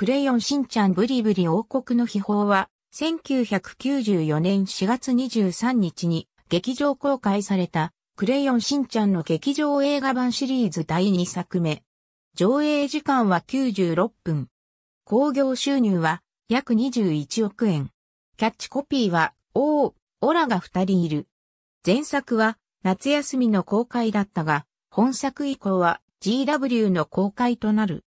クレヨンしんちゃんブリブリ王国の秘宝は、1994年4月23日に劇場公開された、クレヨンしんちゃんの劇場映画版シリーズ第2作目。上映時間は96分。興行収入は約21億円。キャッチコピーは、おお、オラが二人いる。前作は夏休みの公開だったが、本作以降は GW の公開となる。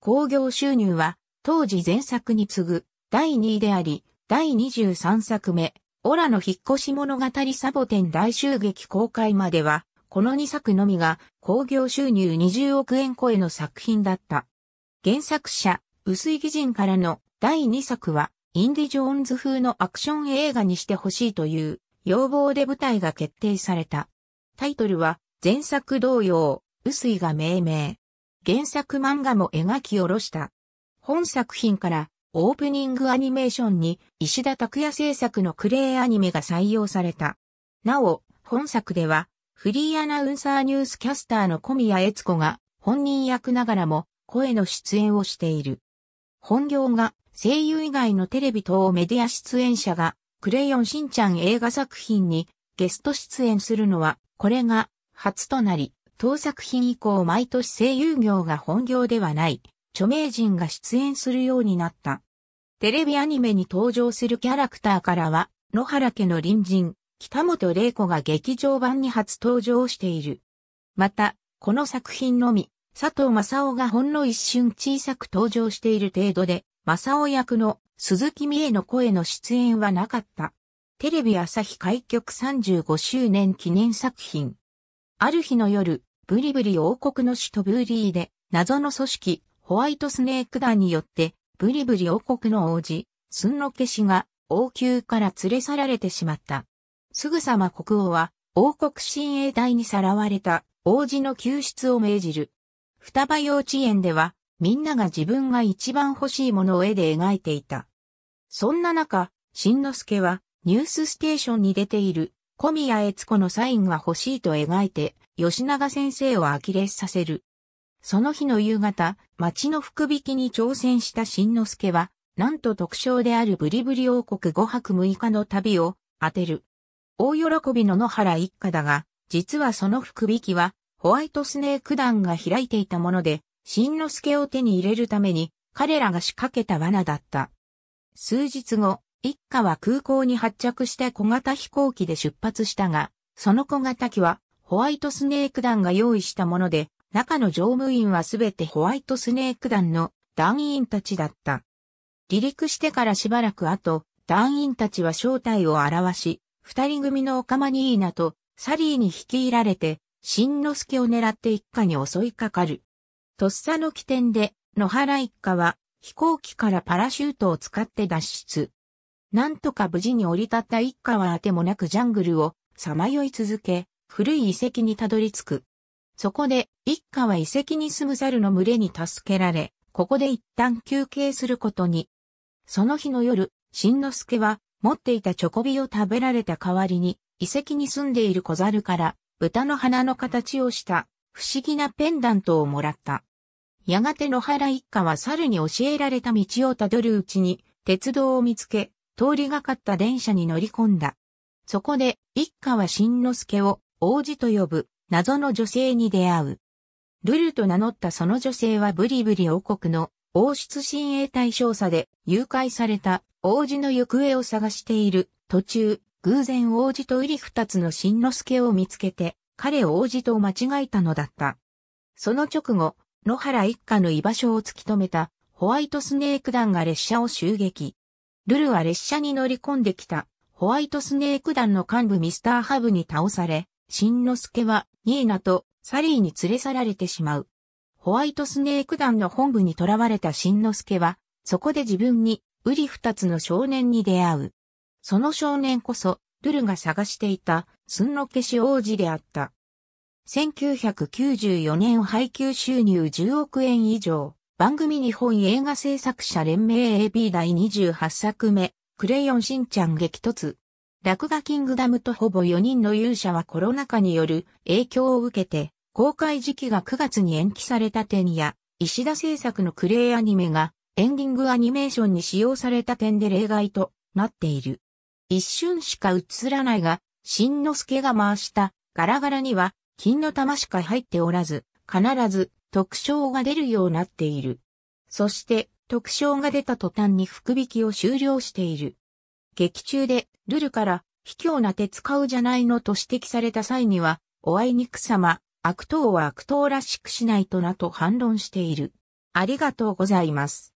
興行収入は当時前作に次ぐ第2位であり、第23作目、オラの引っ越し物語サボテン大襲撃公開までは、この2作のみが興行収入20億円超えの作品だった。原作者、薄井義人からの第2作は、インディ・ジョーンズ風のアクション映画にしてほしいという要望で舞台が決定された。タイトルは、前作同様、薄井が命名。原作漫画も描き下ろした。本作品からオープニングアニメーションに石田拓也制作のクレイアニメが採用された。なお、本作ではフリーアナウンサーニュースキャスターの小宮悦子が本人役ながらも声の出演をしている。本業が声優以外のテレビ等メディア出演者がクレヨンしんちゃん映画作品にゲスト出演するのはこれが初となり、当作品以降毎年声優業が本業ではない著名人が出演するようになった。テレビアニメに登場するキャラクターからは、野原家の隣人、北本玲子が劇場版に初登場している。また、この作品のみ、佐藤正夫がほんの一瞬小さく登場している程度で、正夫役の鈴木美恵の声の出演はなかった。テレビ朝日開局35周年記念作品。ある日の夜、ブリブリ王国の首都ブーリーで、謎の組織、ホワイトスネーク団によって、ブリブリ王国の王子、スンロケ氏が王宮から連れ去られてしまった。すぐさま国王は、王国親衛隊にさらわれた王子の救出を命じる。双葉幼稚園では、みんなが自分が一番欲しいものを絵で描いていた。そんな中、しんのすけは、ニュースステーションに出ている、小宮悦子のサインが欲しいと描いて、吉永先生を呆れさせる。その日の夕方、町の福引きに挑戦した新之助は、なんと特徴であるブリブリ王国5泊6日の旅を当てる。大喜びの野原一家だが、実はその福引きは、ホワイトスネーク団が開いていたもので、新之助を手に入れるために、彼らが仕掛けた罠だった。数日後、一家は空港に発着した小型飛行機で出発したが、その小型機は、ホワイトスネーク団が用意したもので、中の乗務員はすべてホワイトスネーク団の団員たちだった。離陸してからしばらく後、団員たちは正体を表し、二人組のオカマニーナとサリーに率いられて、新之助を狙って一家に襲いかかる。とっさの起点で、野原一家は飛行機からパラシュートを使って脱出。なんとか無事に降り立った一家はあてもなくジャングルをさまよい続け、古い遺跡にたどり着く。そこで、一家は遺跡に住む猿の群れに助けられ、ここで一旦休憩することに。その日の夜、新之助は、持っていたチョコビを食べられた代わりに、遺跡に住んでいる小猿から、豚の鼻の形をした、不思議なペンダントをもらった。やがて野原一家は猿に教えられた道をたどるうちに、鉄道を見つけ、通りがかった電車に乗り込んだ。そこで、一家は新之助を、王子と呼ぶ、謎の女性に出会う。ルルと名乗ったその女性はブリブリ王国の王室親衛隊少佐で誘拐された王子の行方を探している途中、偶然王子と瓜二つの新之助を見つけて、彼を王子と間違えたのだった。その直後、野原一家の居場所を突き止めたホワイトスネーク団が列車を襲撃。ルルは列車に乗り込んできたホワイトスネーク団の幹部ミスターハブに倒され、新之助はニーナとサリーに連れ去られてしまう。ホワイトスネーク団の本部に囚われた新之助は、そこで自分に、ウリ二つの少年に出会う。その少年こそ、ルルが探していた、すんのけし王子であった。1994年配給収入10億円以上、番組日本映画制作者連盟 AB 第28作目、クレヨンしんちゃん激突、落書キングダムとほぼ4人の勇者はコロナ禍による影響を受けて、公開時期が9月に延期された点や、石田製作のクレイアニメがエンディングアニメーションに使用された点で例外となっている。一瞬しか映らないが、新之助が回したガラガラには金の玉しか入っておらず、必ず特徴が出るようになっている。そして特徴が出た途端に福引きを終了している。劇中でルルから、卑怯な手使うじゃないのと指摘された際には、おあいにくさま、悪党は悪党らしくしないとなと反論している。ありがとうございます。